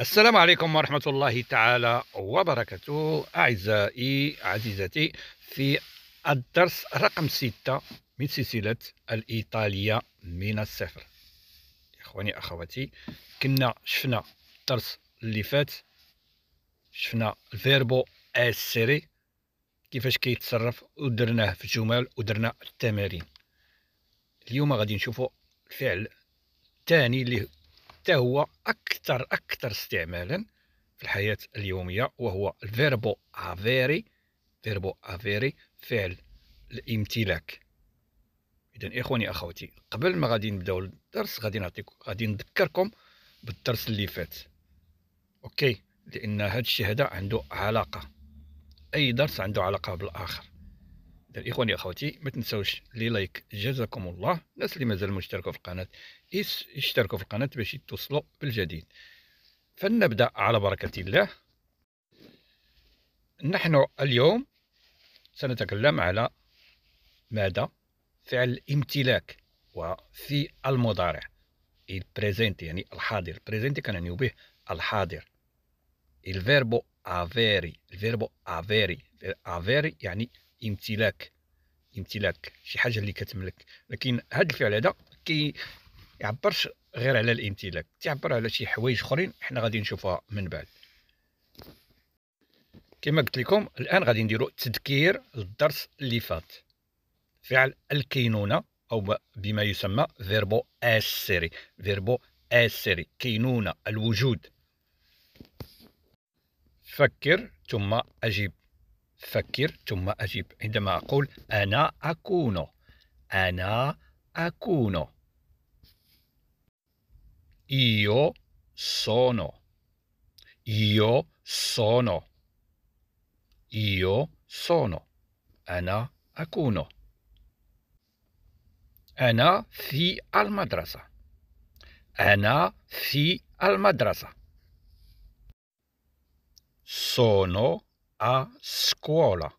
السلام عليكم ورحمة الله تعالى وبركاته أعزائي عزيزتي في الدرس رقم ستة من سلسلة الإيطالية من الصفر إخواني أخواتي كنا شفنا الدرس اللي فات شفنا الفيربو السري كيفاش كيتصرف ودرناه في الجمل ودرنا التمارين اليوم غادي نشوفوا الفعل الثاني اللي حتى هو اكثر اكثر استعمالا في الحياه اليوميه وهو الفيربو افيري فيربو افيري فعل الامتلاك اذا اخواني اخواتي قبل ما غادي نبداو الدرس غادي نعطيك غادي نذكركم بالدرس اللي فات اوكي لان هذا الشيء هذا عنده علاقه اي درس عنده علاقه بالاخر اذا اخواني اخواتي ما تنساوش لي لايك جزاكم الله الناس اللي مازال مشتركوا في القناه اشتركوا في القناة باش يتوصلوا بالجديد فلنبدأ على بركة الله نحن اليوم سنتكلم على ماذا فعل الامتلاك وفي المضارع البريزنت يعني الحاضر البريزنت كنعنيو به الحاضر الفيربو افيري الفيربو افيري افيري يعني امتلاك امتلاك شي حاجه اللي كتملك لكن هذا الفعل هذا كي يعبرش غير على الامتلاك تعبر على شي حوايج اخرين حنا غادي نشوفها من بعد كما قلت لكم الان غادي نديرو تذكير للدرس اللي فات فعل الكينونه او بما يسمى فيربو اسيري فيربو اسيري كينونه الوجود فكر ثم اجيب فكر ثم اجيب عندما اقول انا اكون انا اكون Io sono. Io sono. Io sono. Ana Ana fi al madrasa. Ana fi al madrasa. Sono a scuola.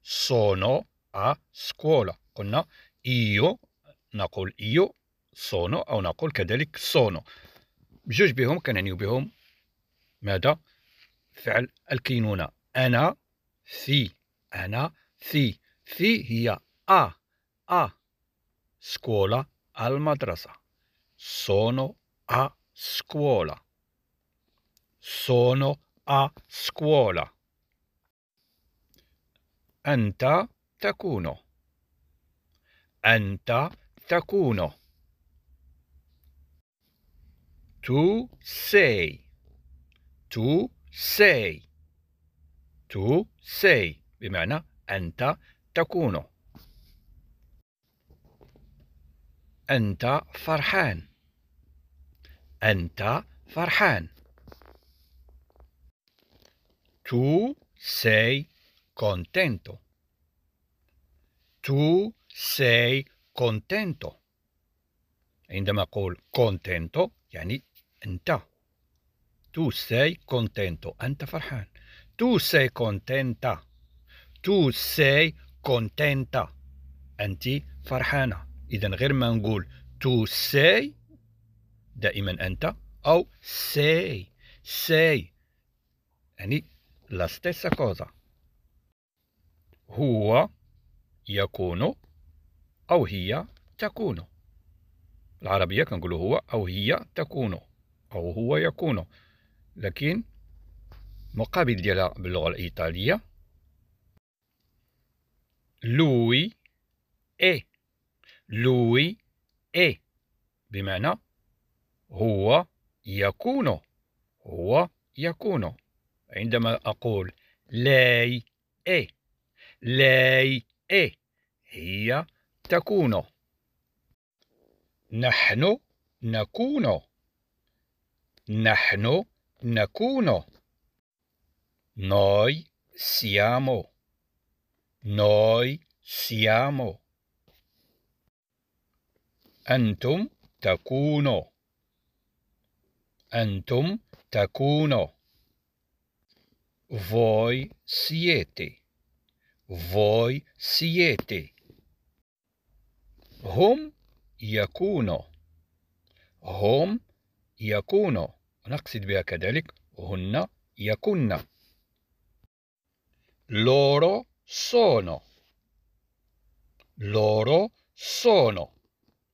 Sono a scuola. قلنا io نقول io sono أو نقول كذلك sono. بجوج بهم كنعنيو بهم ماذا فعل الكينونه انا في انا في في هي ا ا سكولا المدرسه sono a scuola sono a scuola انت تكون انت تكون to say to say to say بمعنى أنت تكون أنت فرحان أنت فرحان to say contento to say contento عندما أقول contento يعني أنت تو ساي كونتينتو أنت فرحان تو ساي كونتينتا تو ساي كونتينتا أنت فرحانة إذا غير ما نقول تو ساي دائما أنت أو ساي ساي يعني لا ستيسا كوزا هو يكون أو هي تكون العربية كنقولوا هو أو هي تكون أو هو يكون لكن مقابل ديالها باللغة الإيطالية لوي إي لوي إي بمعنى هو يكون هو يكون عندما أقول لاي إي لاي إي هي تكون نحن نكون نحن نكون نوي siamo noi siamo انتم تكونوا انتم تكونوا voi siete voi siete هم يكونوا هم يكونوا ونقصد بها كذلك هن يكن loro sono loro sono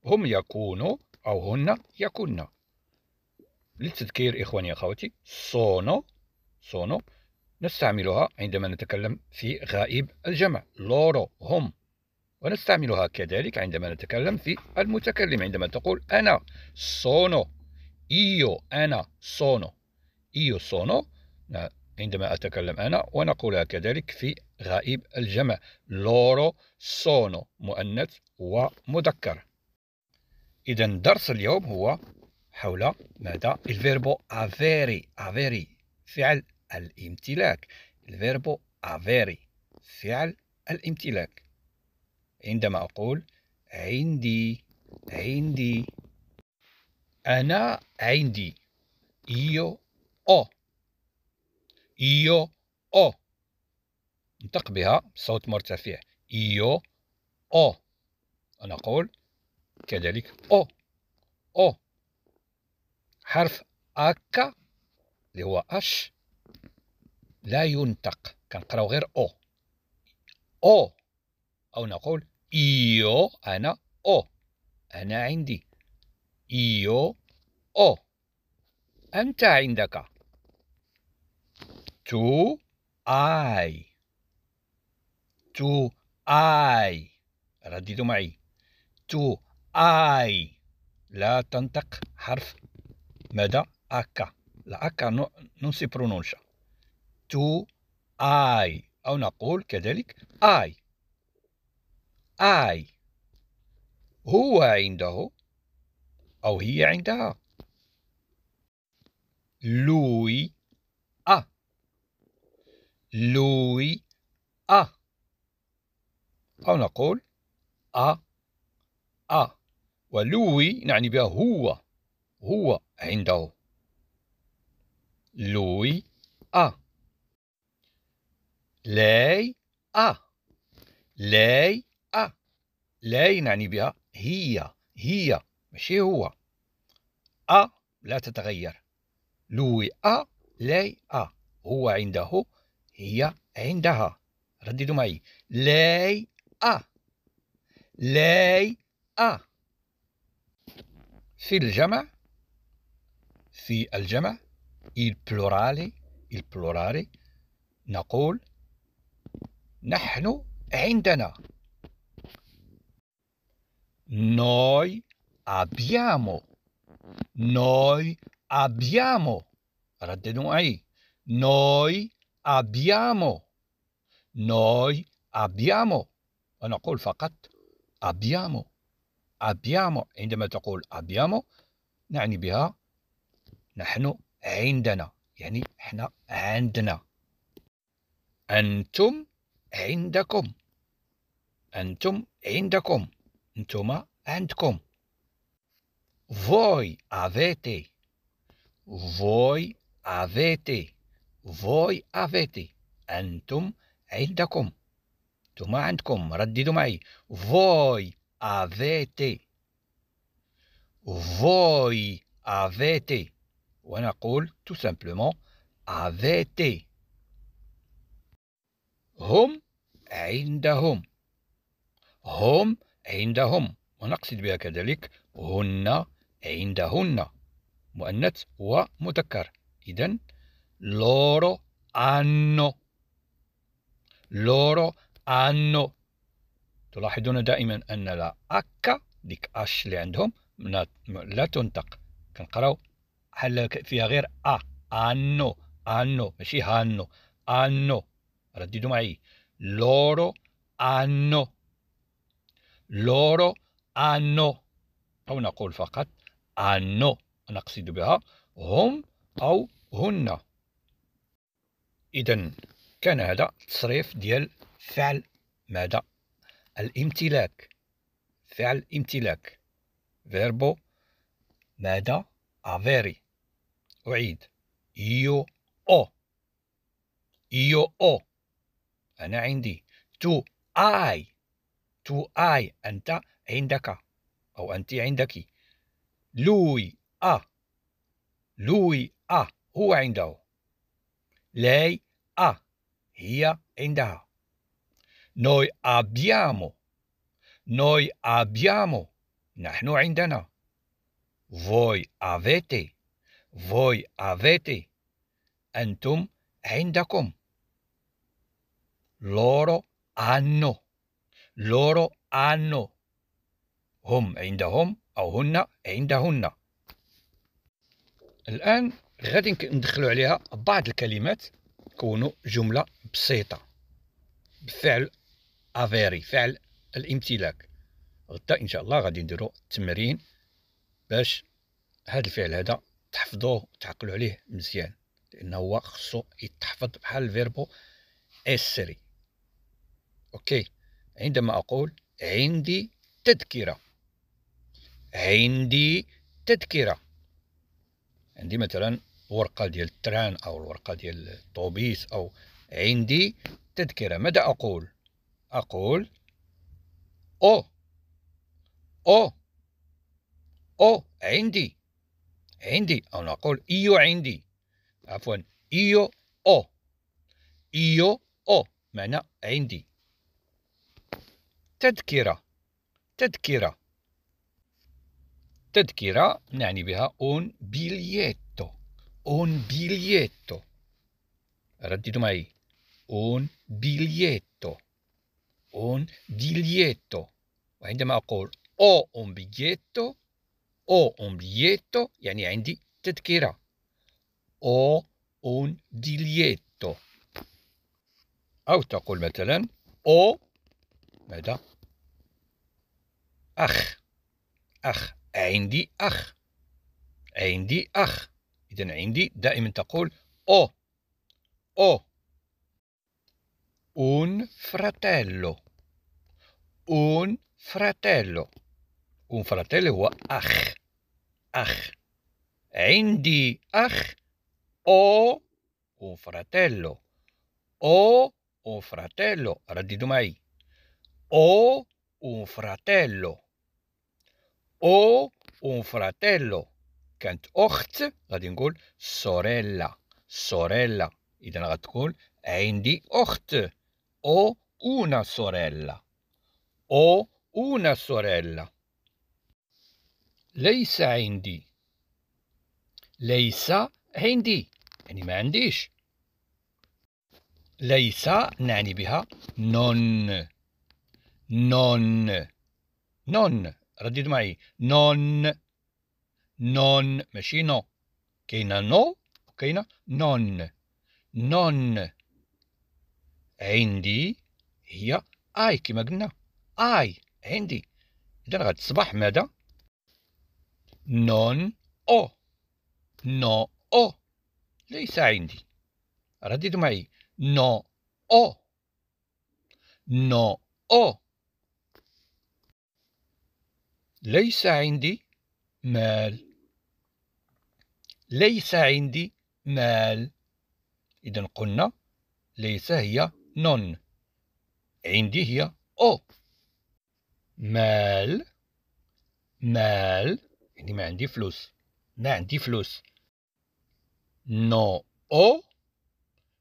هم يكونوا أو هن يكن للتذكير إخواني أخواتي sono sono نستعملها عندما نتكلم في غائب الجمع لورو هم ونستعملها كذلك عندما نتكلم في المتكلم عندما تقول أنا سونو Io أنا sono. Io sono عندما أتكلم أنا ونقولها كذلك في غائب الجمع loro sono مؤنث ومذكر إذا درس اليوم هو حول ماذا الفيربو افيري افيري فعل الامتلاك الفيربو افيري فعل الامتلاك عندما أقول عندي عندي أنا عندي يو أو يو أو نطق بها بصوت مرتفع يو أو أنا أقول كذلك أو أو حرف أكا اللي هو أش لا ينطق كنقراو غير أو أو أو نقول إيو أنا أو أنا عندي إيو أو أنت عندك. تو آي تو آي رددوا معي. تو آي لا تنطق حرف ماذا؟ أكا. لا أكا ننسي برونونشا. تو آي أو نقول كذلك I I هو عنده أو هي عندها لوي أ لوي أ أو نقول أ أ ولوي نعني بها هو هو عنده لوي أ لاي أ لاي أ لاي نعني بها هي هي ماشي هو أ لا تتغير لوي أ لي أ هو عنده هي عندها رددوا معي لي أ لي أ في الجمع في الجمع البلورالي البلورالي نقول نحن عندنا نوي أبيامو Noi abbiamo. رددوا معي. Noi abbiamo. Noi abbiamo. أنا أقول فقط abbiamo. abbiamo. عندما e تقول abbiamo نعني بها نحن عندنا يعني احنا عندنا أنتم عندكم أنتم عندكم أنتما عندكم voi avete, voi avete, voi avete, أنتم عندكم انتم عندكم رددوا معي voi avete voi avete ونقول tout simplement avete هم عندهم هم عندهم ونقصد بها كذلك هن عندهن مؤنث ومذكر إذا loro hanno loro hanno تلاحظون دائما أن لا أكا ديك أش اللي عندهم لا تنطق كنقراو حل فيها غير أ أنو أنو ماشي هانو أنو رددوا معي loro hanno loro hanno أو نقول فقط عنه نقصد بها هم أو هن إذا كان هذا تصريف ديال فعل ماذا الامتلاك فعل امتلاك فيربو ماذا افيري أعيد يو أو يو أو أنا عندي تو آي تو آي أنت عندك أو أنت عندك Lui ha. Lui ha. Who ain't Lei ha. Hia ain't Noi abbiamo. Noi abbiamo. Nahnu عندنا. Voi avete. Voi avete. Antum عندكم. Loro hanno. Loro hanno. Hum عندهم. أو هن عندهن الآن غادي ندخلوا عليها بعض الكلمات كونوا جملة بسيطة بفعل افيري فعل الامتلاك غدا ان شاء الله غادي نديرو تمرين باش هذا الفعل هذا تحفظوه تعقلو عليه مزيان لانه هو خصو يتحفظ بحال الفيربو اسري اوكي عندما اقول عندي تذكره عندي تذكرة عندي مثلا ورقة ديال التران أو الورقة ديال الطوبيس أو عندي تذكرة ماذا أقول أقول أو أو أو عندي عندي أو نقول إيو عندي عفوا إيو أو إيو أو معنى عندي تذكرة تذكرة تذكرة نعني بها اون بيليتو اون بيليتو رددوا معي اون بيليتو اون بيليتو وعندما اقول او اون بيليتو او اون بيليتو يعني عندي تذكرة او اون بيليتو او تقول مثلا او ماذا اخ اخ عندي أخ عندي أخ إذا عندي دائما تقول أو أو un fratello un fratello un fratello هو أخ أخ عندي أخ أو un fratello أو un fratello رددوا معي أو un fratello او un fratello كانت أخت غادي نقول سوريلا سوريلا إذا غتقول عندي أخت أو una sorella أو una sorella ليس عندي ليس عندي يعني ما عنديش ليس نعني بها نون نون نون ردد معي نون نون ماشي نو كاينه نو وكاينه نون نون عندي هي اي كما قلنا اي عندي اذا غتصبح ماذا نون او نو او ليس عندي رددوا معي نو او نو او ليس عندي مال ليس عندي مال إذا قلنا ليس هي نون عندي هي أو مال مال يعني ما عندي فلوس ما عندي فلوس نو أو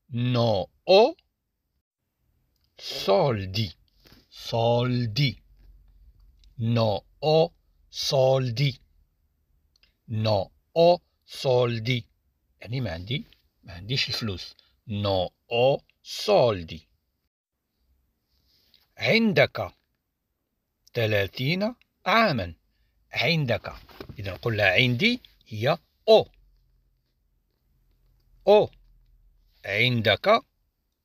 نو أو صولدي صولدي No ho soldi. No ho soldi. يعني ما عندي ما عنديش الفلوس. No ho soldi. عندك ثلاثين عاما عندك إذا نقول لها عندي هي أو أو عندك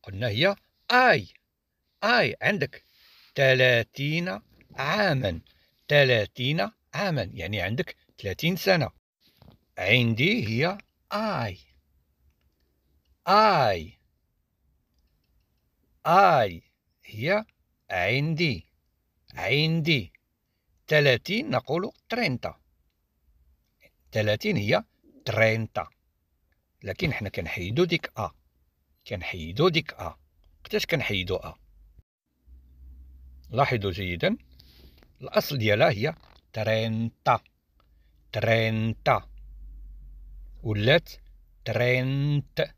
قلنا هي آي آي عندك ثلاثين عاما 30 عاما يعني عندك 30 سنة عندي هي I I I هي عندي عندي 30 نقول 30 30 هي 30 لكن حنا كنحيدو ديك ا كنحيدو ديك ا كتاش كنحيدو ا لاحظوا جيدا الأصل ديالها هي ترينتا ترينتا ولات ترينت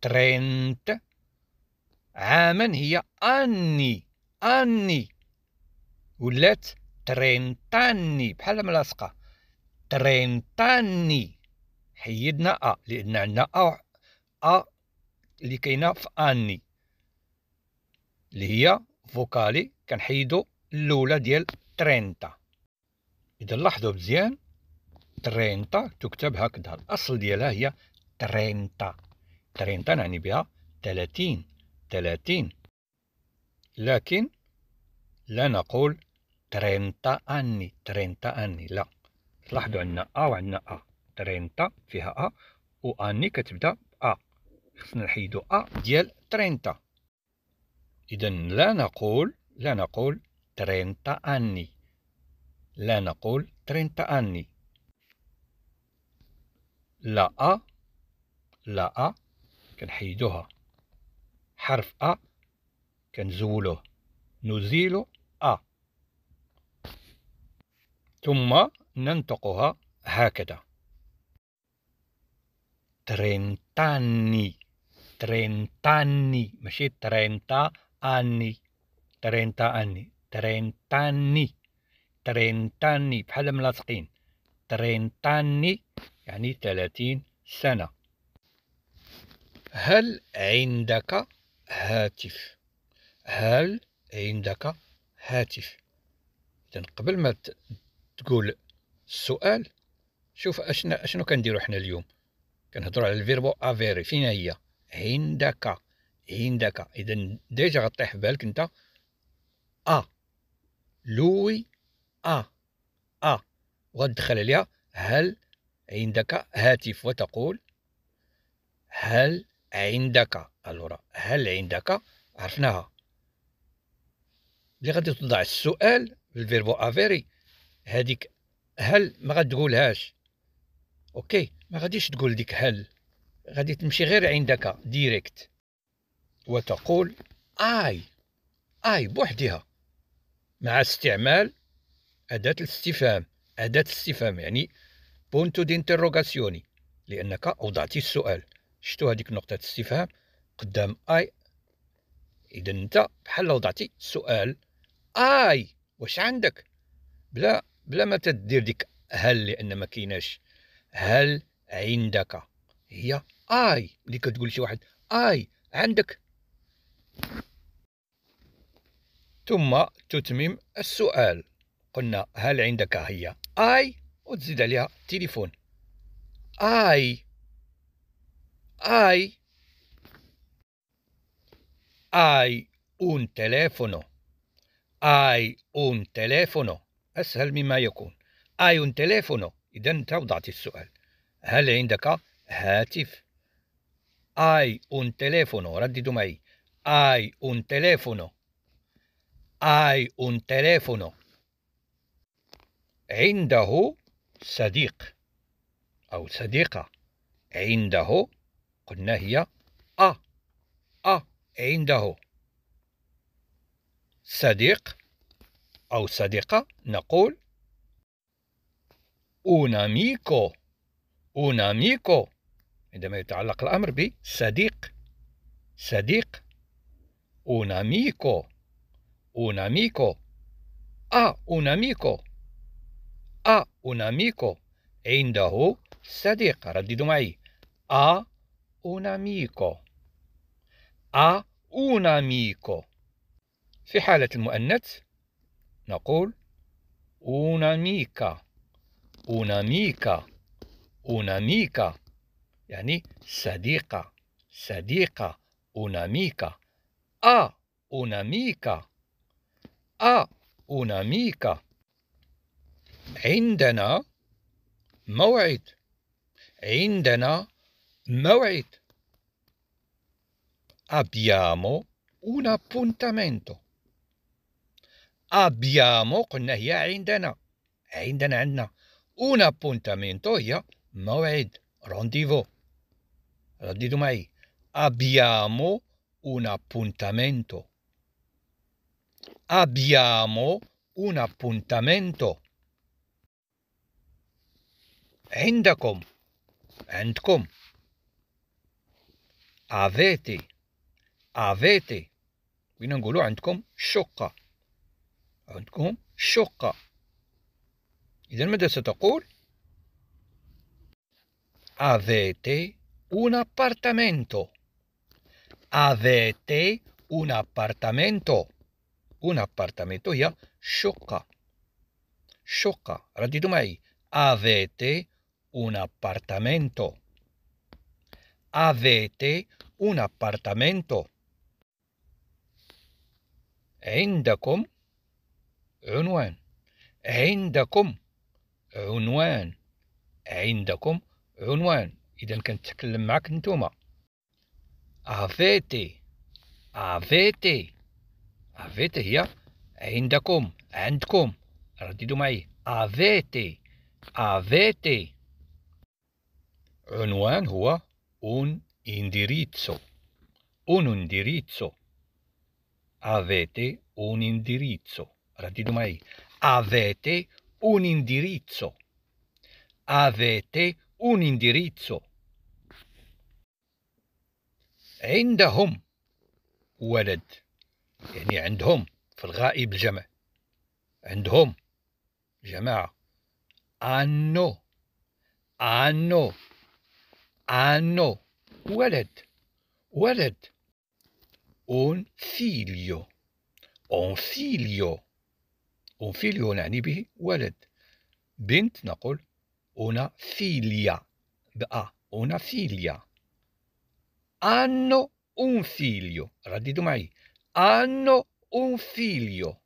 ترينت عاما هي أني أني ولات ترينتاني بحال ملاصقة ترينتاني حيدنا أ لأن عندنا أ أ اللي كاينة في أني اللي هي فوكالي كنحيدو اللولة ديال ترينتا إذا لاحظوا مزيان ترينتا تكتب هكذا الأصل ديالها هي ترينتا ترينتا نعني بها تلاتين تلاتين لكن لا نقول ترينتا أني ترينتا أني لا لاحظوا عندنا أ وعندنا أ ترينتا فيها أ وأني كتبدا أ خصنا نحيدو أ ديال ترينتا إذا لا نقول لا نقول 30 anni لا نقول 30 anni لا أ لا أ كنحيدوها حرف أ كنزولوه نزيل أ ثم ننطقها هكذا ترنتاني ترنتاني ماشي ترنتا أني ترنتا أني ترينتاني ترينتاني بحال ملاصقين ترينتاني يعني ثلاثين سنة هل عندك هاتف هل عندك هاتف إذن قبل ما تقول السؤال شوف اشنا اشنو كنديرو حنا اليوم كنهضرو على الفيربو افيري فين هي عندك عندك اذا ديجا غطيح في بالك انت ا آه. لوي أ أ وغندخل عليها هل عندك هاتف وتقول هل عندك الورا هل عندك عرفناها اللي غادي توضع السؤال بالفيربو افيري هذيك هل ما غتقولهاش اوكي ما غاديش تقول ديك هل غادي تمشي غير عندك ديريكت وتقول اي اي بوحدها مع استعمال أداة الاستفهام أداة استفهام يعني بونتو دينتروغاسيوني لأنك أوضعتي السؤال شتو هذيك نقطة استفهام قدام أي إذا أنت بحال وضعتي سؤال أي واش عندك بلا بلا ما تدير ديك هل لأن ما كيناش هل عندك هي أي اللي كتقول شي واحد أي عندك ثم تتمم السؤال قلنا هل عندك هي اي وتزيد عليها تليفون اي اي اي اون تليفونو اي اون تليفونو اسهل مما يكون اي اون تليفونو اذا انت وضعت السؤال هل عندك هاتف اي اون تليفونو رددوا معي اي اون تليفونو hay un teléfono. عنده صديق أو صديقة عنده قلنا هي أ أ عنده صديق أو صديقة نقول un amico un amico عندما يتعلق الأمر بصديق صديق un amico Un amico. A un amico. A un amico. عنده صديق رددوا معي. A un amico. A un amico. في حالة المؤنث نقول un amica. Un amica. Un amica. يعني صديقة صديقة Un amica. a un amica. ha un'amica عندنا موعد عندنا موعد abbiamo un appuntamento abbiamo قلنا هي عندنا عندنا عندنا un appuntamento هي موعد رونديفو رددوا معي abbiamo un appuntamento abbiamo un appuntamento. عندكم عندكم avete avete Qui بغينا نقولوا عندكم شقة عندكم شقة إذا ماذا ستقول avete un appartamento avete un appartamento un appartamento, هي شقة. شقة. رددوا معي. Avete un appartamento. Avete un appartamento. عندكم عنوان. عندكم عنوان. عندكم عنوان. إذا كنتكلم معك نتوما. Avete. Avete. Avete hier? Indakom, endkom. Ridido mai. Avete. Avete. Unwan hua un indirizzo. Un indirizzo. Avete un indirizzo. Ridido mai. Avete un indirizzo. Avete un indirizzo. عندهم ولد يعني عندهم في الغائب الجمع عندهم جماعة أنو أنو أنو ولد ولد أون فيليو أون فيليو أون فيليو نعني به ولد بنت نقول أون فيليا بأ أون فيليا أنو أون فيليو رددوا معي hanno un figlio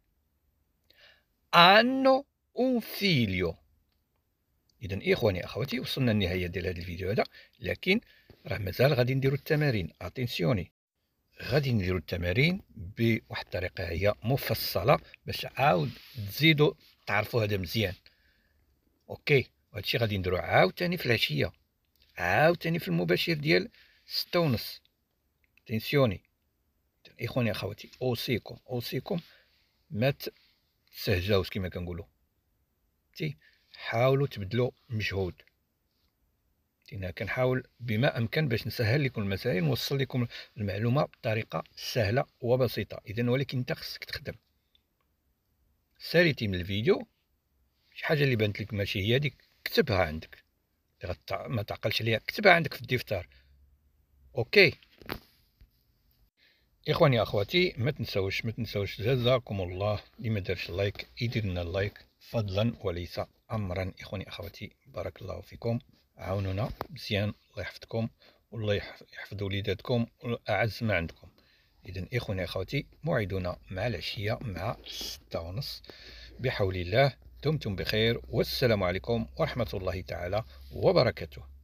hanno un figlio اذا اخواني اخواتي وصلنا للنهايه ديال هذا الفيديو هذا لكن راه مازال غادي نديرو التمارين اتنسيوني غادي نديرو التمارين بواحد الطريقه هي مفصله باش عاود تزيدو تعرفوا هذا مزيان اوكي وهادشي غادي نديرو عاوتاني في العشيه عاوتاني في المباشر ديال 6 ونص اتينسيوني اخواني اخواتي اوصيكم اوصيكم ما تسهجاوش كما كنقولوا تي حاولوا تبدلوا مجهود انا كنحاول بما امكن باش نسهل لكم المسائل نوصل لكم المعلومه بطريقه سهله وبسيطه اذا ولكن انت خصك تخدم ساليتي من الفيديو شي حاجه اللي بانت لك ماشي هي هذيك كتبها عندك ما تعقلش عليها كتبها عندك في الدفتر اوكي اخواني اخواتي ما تنساوش ما تنساوش جزاكم الله اللي ما دارش لايك يدير لنا فضلا وليس امرا اخواني اخواتي بارك الله فيكم عاونونا مزيان الله يحفظكم والله يحفظ وليداتكم والاعز ما عندكم اذا اخواني اخواتي موعدنا مع العشيه مع ستة ونص بحول الله دمتم بخير والسلام عليكم ورحمه الله تعالى وبركاته